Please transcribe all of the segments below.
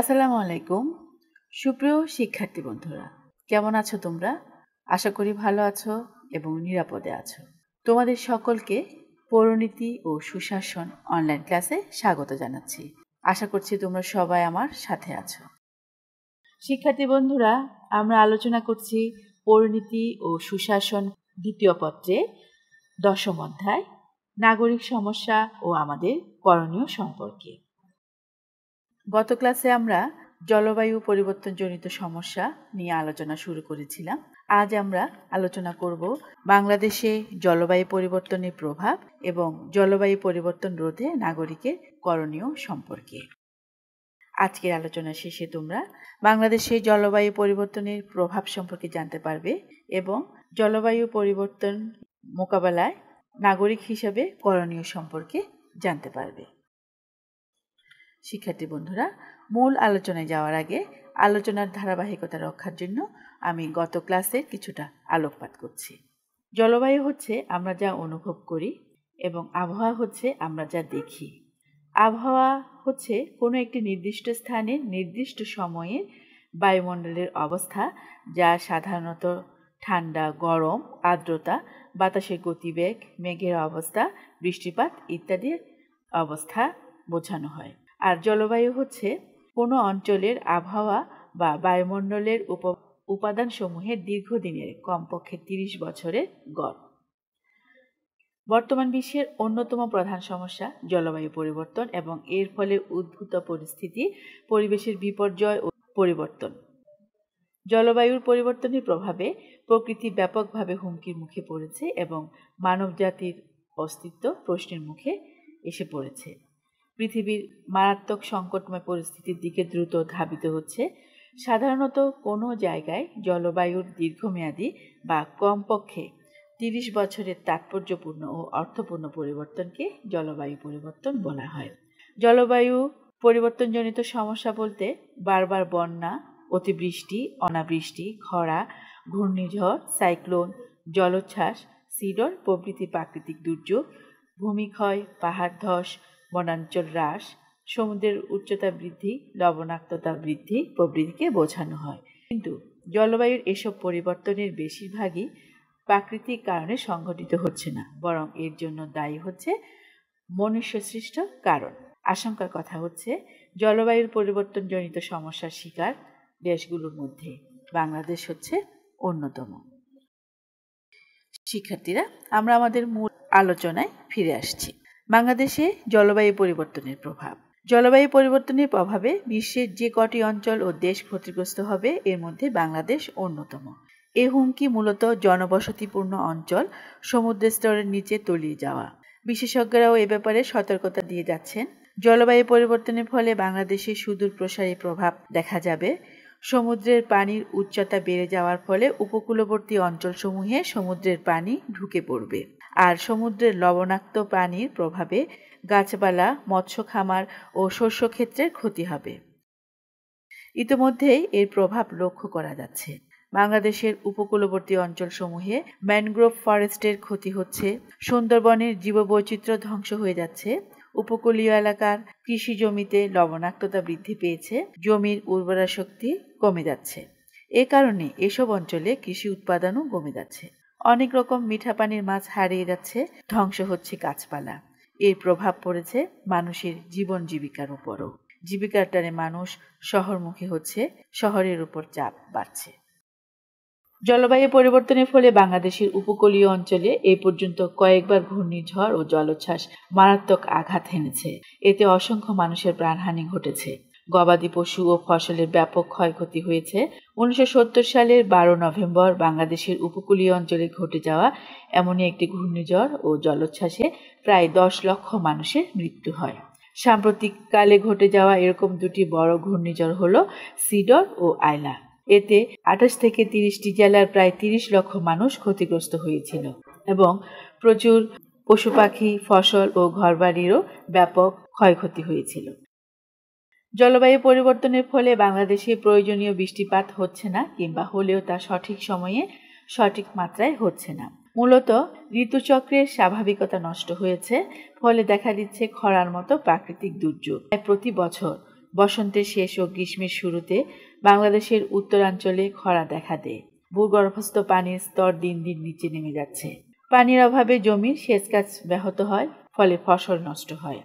আসসালামু আলাইকুম সুপ্রিয় শিক্ষার্থী বন্ধুরা কেমন আছো তোমরা আশা করি ভালো আছো এবং নিরাপদে আছো তোমাদের সকলকে পৌরনীতি ও সুশাসন অনলাইন ক্লাসে স্বাগত জানাচ্ছি আশা করছি তোমরা সবাই আমার সাথে আছো শিক্ষার্থী বন্ধুরা আমরা আলোচনা করছি পরিণীতি ও সুশাসন দ্বিতীয় পত্রে দশম অধ্যায় নাগরিক সমস্যা ও আমাদের করণীয় সম্পর্কে গত ক্লাসে আমরা জলবায়ু পরিবর্তনজনিত সমস্যা নিয়ে আলোচনা শুরু করেছিলাম আজ আমরা আলোচনা করব বাংলাদেশে জলবায়ু পরিবর্তনের প্রভাব এবং জলবায়ু পরিবর্তন রোধে নাগরিকের করণীয় সম্পর্কে আজকের আলোচনা শেষে তোমরা বাংলাদেশে জলবায়ু পরিবর্তনের প্রভাব সম্পর্কে জানতে পারবে এবং জলবায়ু পরিবর্তন মোকাবেলায় নাগরিক হিসাবে করণীয় সম্পর্কে জানতে পারবে শিক্ষার্থী বন্ধুরা মূল আলোচনায় যাওয়ার আগে আলোচনার ধারাবাহিকতা রক্ষার জন্য আমি গত ক্লাসের কিছুটা আলোকপাত করছি জলবায়ু হচ্ছে আমরা যা অনুভব করি এবং আবহাওয়া হচ্ছে আমরা যা দেখি আবহাওয়া হচ্ছে কোনো একটি নির্দিষ্ট স্থানে নির্দিষ্ট সময়ে বায়ুমণ্ডলের অবস্থা যা সাধারণত ঠান্ডা গরম আর্দ্রতা বাতাসের গতিবেগ মেঘের অবস্থা বৃষ্টিপাত ইত্যাদির অবস্থা বোঝানো হয় আর জলবায়ু হচ্ছে কোনো অঞ্চলের আবহাওয়া বা বায়ুমণ্ডলের উপ উপাদানসমূহের দীর্ঘদিনের কমপক্ষে তিরিশ বছরের গড় বর্তমান বিশ্বের অন্যতম প্রধান সমস্যা জলবায়ু পরিবর্তন এবং এর ফলে উদ্ভূত পরিস্থিতি পরিবেশের বিপর্যয় ও পরিবর্তন জলবায়ুর পরিবর্তনের প্রভাবে প্রকৃতি ব্যাপকভাবে হুমকির মুখে পড়েছে এবং মানবজাতির অস্তিত্ব প্রশ্নের মুখে এসে পড়েছে পৃথিবীর মারাত্মক সংকটময় পরিস্থিতির দিকে দ্রুত ধাবিত হচ্ছে সাধারণত কোনো জায়গায় জলবায়ুর দীর্ঘমেয়াদী বা কমপক্ষে তিরিশ বছরের তাৎপর্যপূর্ণ ও অর্থপূর্ণ পরিবর্তনকে জলবায়ু পরিবর্তন বলা হয় জলবায়ু পরিবর্তনজনিত সমস্যা বলতে বারবার বন্যা অতিবৃষ্টি অনাবৃষ্টি খরা ঘূর্ণিঝড় সাইক্লোন জলোচ্ছ্বাস সিডর প্রভৃতি প্রাকৃতিক দুর্যোগ ভূমিক্ষয় পাহাড় ধস বনাঞ্চল হ্রাস সমুদ্রের উচ্চতা বৃদ্ধি লবণাক্ততা বৃদ্ধি প্রভৃতিকে বোঝানো হয় কিন্তু জলবায়ুর এসব পরিবর্তনের বেশিরভাগই প্রাকৃতিক কারণে সংঘটিত হচ্ছে না বরং এর জন্য দায়ী হচ্ছে মনুষ্য সৃষ্ট কারণ আশঙ্কার কথা হচ্ছে জলবায়ুর পরিবর্তনজনিত সমস্যার শিকার দেশগুলোর মধ্যে বাংলাদেশ হচ্ছে অন্যতম শিক্ষার্থীরা আমরা আমাদের মূল আলোচনায় ফিরে আসছি বাংলাদেশে জলবায়ু পরিবর্তনের প্রভাব জলবায়ু পরিবর্তনের প্রভাবে বিশ্বের যে কটি অঞ্চল ও দেশ ক্ষতিগ্রস্ত হবে এর মধ্যে বাংলাদেশ অন্যতম এ হুমকি মূলত জনবসতিপূর্ণ অঞ্চল সমুদ্র স্তরের নিচে তলিয়ে যাওয়া বিশেষজ্ঞরাও এ ব্যাপারে সতর্কতা দিয়ে যাচ্ছেন জলবায়ু পরিবর্তনের ফলে বাংলাদেশে সুদূর প্রসারী প্রভাব দেখা যাবে সমুদ্রের পানির উচ্চতা বেড়ে যাওয়ার ফলে উপকূলবর্তী অঞ্চলসমূহে সমুদ্রের পানি ঢুকে পড়বে আর সমুদ্রের লবণাক্ত পানির প্রভাবে গাছপালা মৎস্য খামার ও শস্যক্ষেত্রের ক্ষতি হবে ইতিমধ্যেই এর প্রভাব লক্ষ্য করা যাচ্ছে বাংলাদেশের উপকূলবর্তী অঞ্চলসমূহে ম্যানগ্রোভ ফরেস্টের ক্ষতি হচ্ছে সুন্দরবনের জীববৈচিত্র্য ধ্বংস হয়ে যাচ্ছে উপকূলীয় এলাকার কৃষি জমিতে লবণাক্ততা বৃদ্ধি পেয়েছে জমির উর্বরা শক্তি কমে যাচ্ছে এ কারণে এসব অঞ্চলে কৃষি উৎপাদনও কমে যাচ্ছে অনেক রকম মিঠা পানির মাছ হারিয়ে যাচ্ছে ধ্বংস হচ্ছে গাছপালা এর প্রভাব পড়েছে মানুষের জীবন জীবিকার উপরও জীবিকার টানে মানুষ শহরমুখী হচ্ছে শহরের উপর চাপ বাড়ছে জলবায়ু পরিবর্তনের ফলে বাংলাদেশের উপকূলীয় অঞ্চলে এই পর্যন্ত কয়েকবার ঘূর্ণিঝড় ও জলোচ্ছ্বাস মারাত্মক আঘাত হেনেছে এতে অসংখ্য মানুষের প্রাণহানি ঘটেছে গবাদি পশু ও ফসলের ব্যাপক ক্ষয়ক্ষতি হয়েছে উনিশশো সালের বারো নভেম্বর বাংলাদেশের উপকূলীয় অঞ্চলে ঘটে যাওয়া এমনই একটি ঘূর্ণিঝড় ও জলোচ্ছ্বাসে প্রায় দশ লক্ষ মানুষের মৃত্যু হয় সাম্প্রতিককালে ঘটে যাওয়া এরকম দুটি বড় ঘূর্ণিঝড় হল সিডর ও আয়লা এতে আঠাশ থেকে তিরিশটি জেলার প্রায় তিরিশ লক্ষ মানুষ ক্ষতিগ্রস্ত হয়েছিল এবং প্রচুর পশু পাখি ফসল ও ঘরবাড়িরও ব্যাপক ক্ষয়ক্ষতি হয়েছিল জলবায়ু পরিবর্তনের ফলে বাংলাদেশে প্রয়োজনীয় বৃষ্টিপাত হচ্ছে না কিংবা হলেও তা সঠিক সময়ে সঠিক মাত্রায় হচ্ছে না মূলত ঋতুচক্রের স্বাভাবিকতা নষ্ট হয়েছে ফলে দেখা দিচ্ছে খরার মতো প্রাকৃতিক দুর্যোগ প্রতি বছর বসন্তের শেষ ও গ্রীষ্মের শুরুতে বাংলাদেশের উত্তরাঞ্চলে খরা দেখা দেয় ভূগর্ভস্থ পানির স্তর দিন দিন নিচে নেমে যাচ্ছে পানির অভাবে জমির সেচ কাজ ব্যাহত হয় ফলে ফসল নষ্ট হয়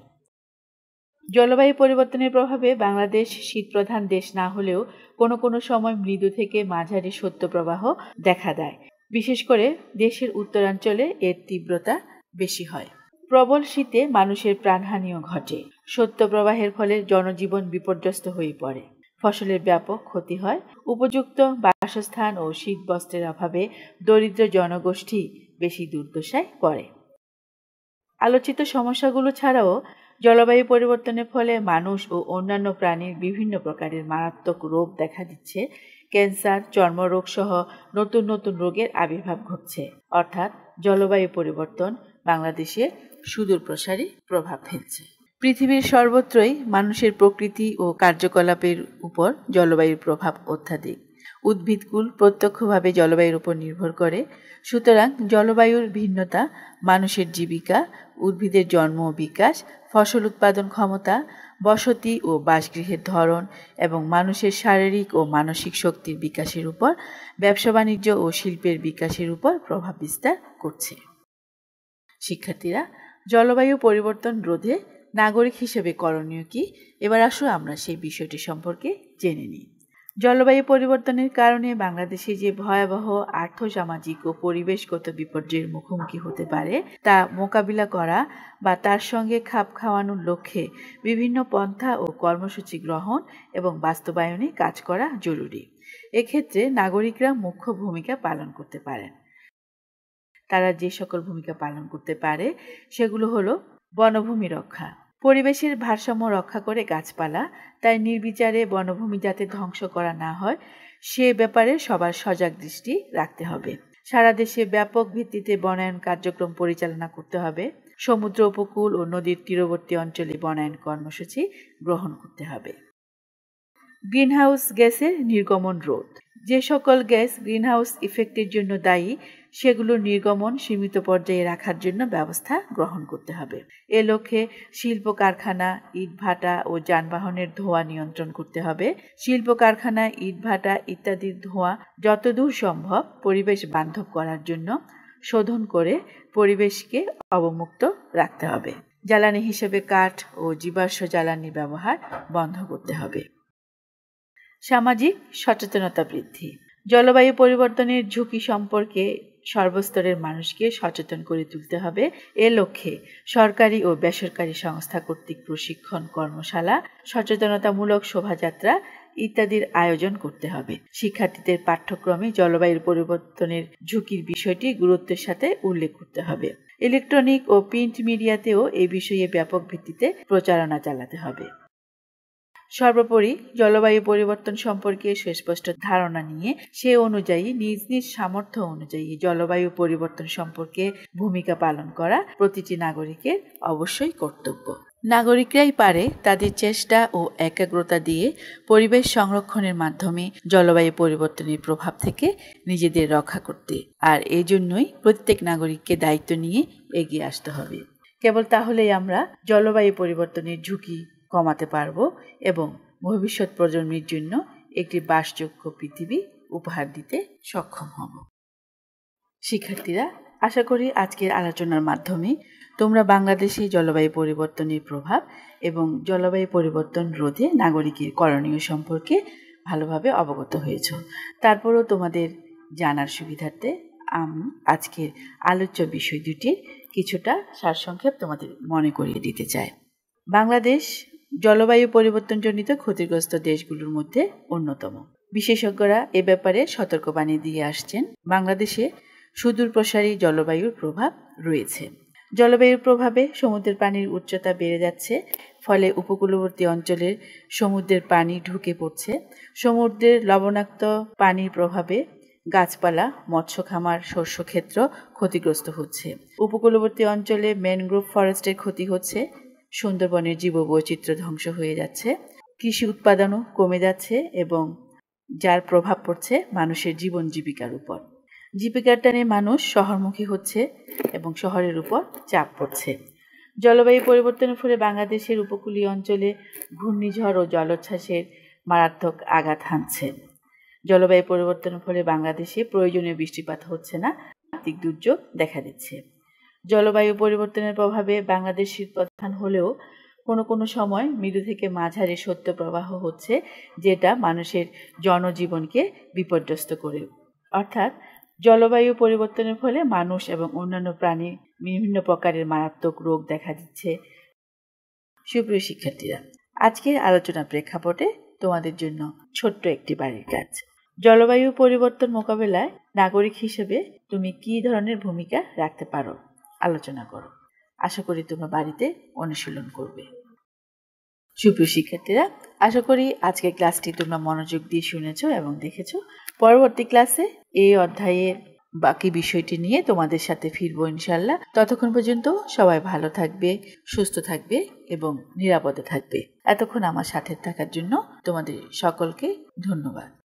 জলবায়ু পরিবর্তনের প্রভাবে বাংলাদেশ শীতপ্রধান দেশ না হলেও কোনো কোনো সময় মৃদু থেকে মাঝারি শৈত্যপ্রবাহ দেখা দেয় বিশেষ করে দেশের উত্তরাঞ্চলে এর তীব্রতা বেশি হয় প্রবল শীতে মানুষের প্রাণহানিও ঘটে শৈত্যপ্রবাহের ফলে জনজীবন বিপর্যস্ত হয়ে পড়ে ফসলের ব্যাপক ক্ষতি হয় উপযুক্ত বাসস্থান ও শীত বস্ত্রের অভাবে দরিদ্র জনগোষ্ঠী বেশি দুর্দশায় পড়ে আলোচিত সমস্যাগুলো ছাড়াও জলবায়ু পরিবর্তনের ফলে মানুষ ও অন্যান্য প্রাণীর বিভিন্ন প্রকারের মারাত্মক রোগ দেখা দিচ্ছে ক্যান্সার চর্মরোগ সহ নতুন নতুন রোগের আবির্ভাব ঘটছে অর্থাৎ জলবায়ু পরিবর্তন বাংলাদেশে সুদূর প্রসারী প্রভাব ফেলছে পৃথিবীর সর্বত্রই মানুষের প্রকৃতি ও কার্যকলাপের উপর জলবায়ুর প্রভাব অত্যাধিক উদ্ভিদকুল প্রত্যক্ষভাবে জলবায়ুর উপর নির্ভর করে সুতরাং জলবায়ুর ভিন্নতা মানুষের জীবিকা উদ্ভিদের জন্ম ও বিকাশ ফসল উৎপাদন ক্ষমতা বসতি ও বাসগৃহের ধরন এবং মানুষের শারীরিক ও মানসিক শক্তির বিকাশের উপর ব্যবসা বাণিজ্য ও শিল্পের বিকাশের উপর প্রভাব বিস্তার করছে শিক্ষার্থীরা জলবায়ু পরিবর্তন রোধে নাগরিক হিসেবে করণীয় কি এবার আসো আমরা সেই বিষয়টি সম্পর্কে জেনে নিই জলবায়ু পরিবর্তনের কারণে বাংলাদেশে যে ভয়াবহ আর্থসামাজিক ও পরিবেশগত বিপর্যয়ের মুখোমুখি হতে পারে তা মোকাবিলা করা বা তার সঙ্গে খাপ খাওয়ানোর লক্ষ্যে বিভিন্ন পন্থা ও কর্মসূচি গ্রহণ এবং বাস্তবায়নে কাজ করা জরুরি এক্ষেত্রে নাগরিকরা মুখ্য ভূমিকা পালন করতে পারেন তারা যে সকল ভূমিকা পালন করতে পারে সেগুলো হলো বনভূমি রক্ষা পরিবেশের ভারসাম্য রক্ষা করে গাছপালা তাই নির্বিচারে বনভূমি যাতে ধ্বংস করা না হয় সে ব্যাপারে সবার সজাগ দৃষ্টি রাখতে হবে সারা দেশে ব্যাপক ভিত্তিতে বনায়ন কার্যক্রম পরিচালনা করতে হবে সমুদ্র উপকূল ও নদীর তীরবর্তী অঞ্চলে বনায়ন কর্মসূচি গ্রহণ করতে হবে গ্রিনহাউস গ্যাসের নির্গমন রোধ যে সকল গ্যাস গ্রিনহাউস ইফেক্টের জন্য দায়ী সেগুলোর নির্গমন সীমিত পর্যায়ে রাখার জন্য ব্যবস্থা গ্রহণ করতে হবে এ লক্ষ্যে শিল্প কারখানা ইটভাটা ও যানবাহনের ধোঁয়া নিয়ন্ত্রণ করতে হবে শিল্প কারখানা ইটভাটা ইত্যাদির ধোঁয়া যতদূর সম্ভব পরিবেশ বান্ধব করার জন্য শোধন করে পরিবেশকে অবমুক্ত রাখতে হবে জ্বালানি হিসেবে কাঠ ও জীবাশ্ম জ্বালানি ব্যবহার বন্ধ করতে হবে সামাজিক সচেতনতা বৃদ্ধি জলবায়ু পরিবর্তনের ঝুঁকি সম্পর্কে সর্বস্তরের মানুষকে সচেতন করে তুলতে হবে এ লক্ষ্যে সরকারি ও বেসরকারি সংস্থা কর্তৃক প্রশিক্ষণ কর্মশালা সচেতনতামূলক শোভাযাত্রা ইত্যাদির আয়োজন করতে হবে শিক্ষার্থীদের পাঠ্যক্রমে জলবায়ুর পরিবর্তনের ঝুঁকির বিষয়টি গুরুত্বের সাথে উল্লেখ করতে হবে ইলেকট্রনিক ও প্রিন্ট মিডিয়াতেও এ বিষয়ে ব্যাপক ভিত্তিতে প্রচারণা চালাতে হবে সর্বোপরি জলবায়ু পরিবর্তন সম্পর্কে সুস্পষ্ট ধারণা নিয়ে সে অনুযায়ী নিজ নিজ সামর্থ্য অনুযায়ী জলবায়ু পরিবর্তন সম্পর্কে ভূমিকা পালন করা প্রতিটি নাগরিকের অবশ্যই কর্তব্য নাগরিকরাই পারে তাদের চেষ্টা ও একাগ্রতা দিয়ে পরিবেশ সংরক্ষণের মাধ্যমে জলবায়ু পরিবর্তনের প্রভাব থেকে নিজেদের রক্ষা করতে আর এই জন্যই প্রত্যেক নাগরিককে দায়িত্ব নিয়ে এগিয়ে আসতে হবে কেবল তাহলেই আমরা জলবায়ু পরিবর্তনের ঝুঁকি কমাতে পারব এবং ভবিষ্যৎ প্রজন্মের জন্য একটি বাসযোগ্য পৃথিবী উপহার দিতে সক্ষম হব শিক্ষার্থীরা আশা করি আজকের আলোচনার মাধ্যমে তোমরা বাংলাদেশে জলবায়ু পরিবর্তনের প্রভাব এবং জলবায়ু পরিবর্তন রোধে নাগরিকের করণীয় সম্পর্কে ভালোভাবে অবগত হয়েছ তারপরও তোমাদের জানার সুবিধার্থে আমি আজকের আলোচ্য বিষয় দুটির কিছুটা সারসংক্ষেপ তোমাদের মনে করিয়ে দিতে চাই বাংলাদেশ জলবায়ু পরিবর্তনজনিত ক্ষতিগ্রস্ত দেশগুলোর মধ্যে অন্যতম বিশেষজ্ঞরা এ ব্যাপারে সতর্কবাণী দিয়ে আসছেন বাংলাদেশে সুদূর প্রসারী জলবায়ুর প্রভাব রয়েছে জলবায়ুর প্রভাবে সমুদ্রের পানির উচ্চতা বেড়ে যাচ্ছে ফলে উপকূলবর্তী অঞ্চলের সমুদ্রের পানি ঢুকে পড়ছে সমুদ্রের লবণাক্ত পানির প্রভাবে গাছপালা মৎস্য খামার শস্যক্ষেত্র ক্ষতিগ্রস্ত হচ্ছে উপকূলবর্তী অঞ্চলে ম্যানগ্রোভ ফরেস্টের ক্ষতি হচ্ছে সুন্দরবনের জীববৈচিত্র্য ধ্বংস হয়ে যাচ্ছে কৃষি উৎপাদনও কমে যাচ্ছে এবং যার প্রভাব পড়ছে মানুষের জীবন জীবিকার উপর জীবিকার টানে মানুষ শহরমুখী হচ্ছে এবং শহরের উপর চাপ পড়ছে জলবায়ু পরিবর্তনের ফলে বাংলাদেশের উপকূলীয় অঞ্চলে ঘূর্ণিঝড় ও জলোচ্ছ্বাসের মারাত্মক আঘাত হানছে জলবায়ু পরিবর্তনের ফলে বাংলাদেশে প্রয়োজনীয় বৃষ্টিপাত হচ্ছে না আর্থিক দুর্যোগ দেখা দিচ্ছে জলবায়ু পরিবর্তনের প্রভাবে বাংলাদেশ শীতপ্রধান হলেও কোনো কোনো সময় মৃদু থেকে মাঝারি সত্য প্রবাহ হচ্ছে যেটা মানুষের জনজীবনকে বিপর্যস্ত করে অর্থাৎ জলবায়ু পরিবর্তনের ফলে মানুষ এবং অন্যান্য প্রাণী বিভিন্ন প্রকারের মারাত্মক রোগ দেখা দিচ্ছে সুপ্রিয় শিক্ষার্থীরা আজকের আলোচনা প্রেক্ষাপটে তোমাদের জন্য ছোট্ট একটি বাড়ির কাজ জলবায়ু পরিবর্তন মোকাবেলায় নাগরিক হিসেবে তুমি কি ধরনের ভূমিকা রাখতে পারো আলোচনা করো আশা করি তোমরা বাড়িতে অনুশীলন করবে সুপ্রিয় শিক্ষার্থীরা আশা করি আজকের ক্লাসটি তোমরা মনোযোগ দিয়ে শুনেছ এবং দেখেছ পরবর্তী ক্লাসে এই অধ্যায়ের বাকি বিষয়টি নিয়ে তোমাদের সাথে ফিরবো ইনশাল্লাহ ততক্ষণ পর্যন্ত সবাই ভালো থাকবে সুস্থ থাকবে এবং নিরাপদে থাকবে এতক্ষণ আমার সাথে থাকার জন্য তোমাদের সকলকে ধন্যবাদ